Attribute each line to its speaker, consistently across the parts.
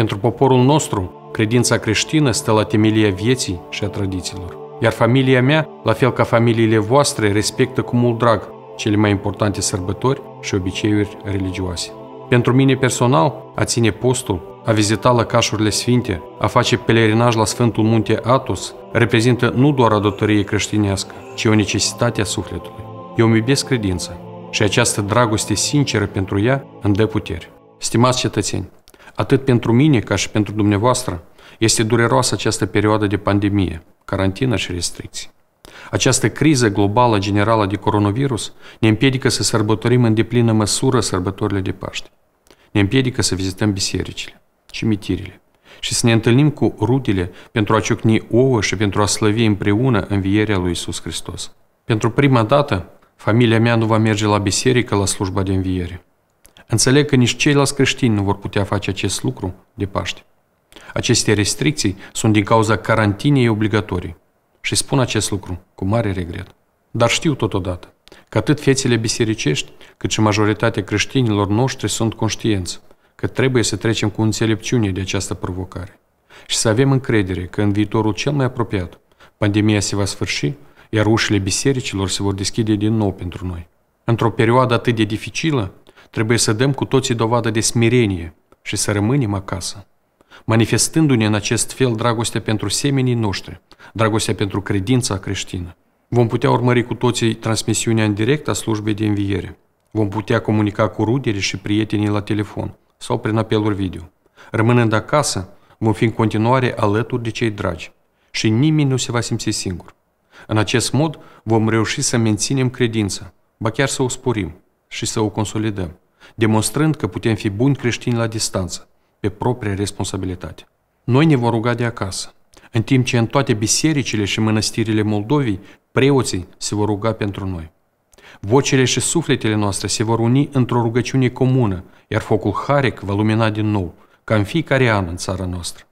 Speaker 1: Pentru poporul nostru, credința creștină stă la temelia vieții și a tradițiilor. Iar familia mea, la fel ca familiile voastre, respectă cu mult drag cele mai importante sărbători și obiceiuri religioase. Pentru mine personal, a ține postul, a vizita lăcașurile sfinte, a face pelerinaj la Sfântul Munte Atos, reprezintă nu doar o datorie creștinească, ci o necesitate a sufletului. Eu îmi iubesc credința și această dragoste sinceră pentru ea îmi dă puteri. Stimați cetățeni, atât pentru mine ca și pentru dumneavoastră, este dureroasă această perioadă de pandemie, carantină și restricții. Această criză globală generală de coronavirus ne împiedică să sărbătorim în deplină măsură sărbătorile de Paște. Ne împiedică să vizităm bisericile, cimitirile și să ne întâlnim cu rudele pentru a ciocni ouă și pentru a slăvi împreună învierea lui Isus Hristos. Pentru prima dată, familia mea nu va merge la biserică la slujba de înviere. Înțeleg că nici ceilalți creștini nu vor putea face acest lucru de Paște. Aceste restricții sunt din cauza carantinei obligatorii și spun acest lucru cu mare regret. Dar știu totodată că atât fețele bisericești, cât și majoritatea creștinilor noștri sunt conștienți că trebuie să trecem cu înțelepciune de această provocare și să avem încredere că în viitorul cel mai apropiat pandemia se va sfârși, iar ușile bisericilor se vor deschide din nou pentru noi. Într-o perioadă atât de dificilă, Trebuie să dăm cu toții dovadă de smerenie și să rămânem acasă, manifestându-ne în acest fel dragostea pentru semenii noștri, dragostea pentru credința creștină. Vom putea urmări cu toții transmisiunea în direct a slujbei de înviere. Vom putea comunica cu rudele și prietenii la telefon sau prin apeluri video. Rămânând acasă, vom fi în continuare alături de cei dragi și nimeni nu se va simți singur. În acest mod vom reuși să menținem credința, ba chiar să o sporim și să o consolidăm demonstrând că putem fi buni creștini la distanță, pe propria responsabilitate. Noi ne vom ruga de acasă, în timp ce în toate bisericile și mănăstirile Moldovii, preoții se vor ruga pentru noi. Vocile și sufletele noastre se vor uni într-o rugăciune comună, iar focul Harec va lumina din nou, ca în fiecare an în țara noastră.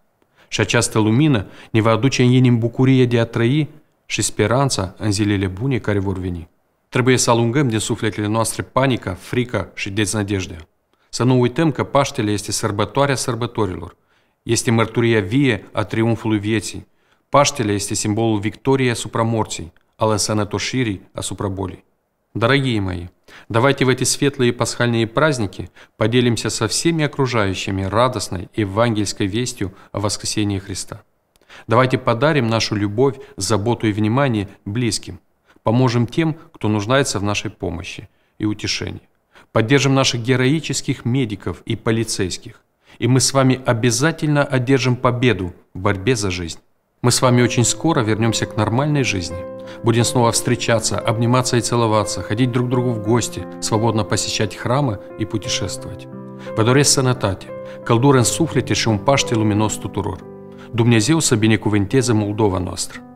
Speaker 1: Și această lumină ne va aduce în inim bucurie de a trăi și speranța în zilele bune care vor veni. Trebuie să alungăm din sufletele noastre panica, frica și deznădejdea. Să nu uităm că Paștele este sărbătoarea sărbătorilor. Este mărturia vie a triumfului vieții. Paștele este simbolul victoriei asupra morții, al осанатошири асупра боли. Дорогие мои, давайте в эти светлые пасхальные праздники поделимся со всеми окружающими радостной евангельской вестью о воскресении Христа. Давайте подарим нашу любовь, заботу и внимание близким – Поможем тем, кто нуждается в нашей помощи и утешении. Поддержим наших героических медиков и полицейских. И мы с вами обязательно одержим победу в борьбе за жизнь. Мы с вами очень скоро вернемся к нормальной жизни. Будем снова встречаться, обниматься и целоваться, ходить друг к другу в гости, свободно посещать храмы и путешествовать. Pădoresc sănătate, căldură în suflet și un Paște luminos tuturor. Dumnezeu să binecuvânteze Moldova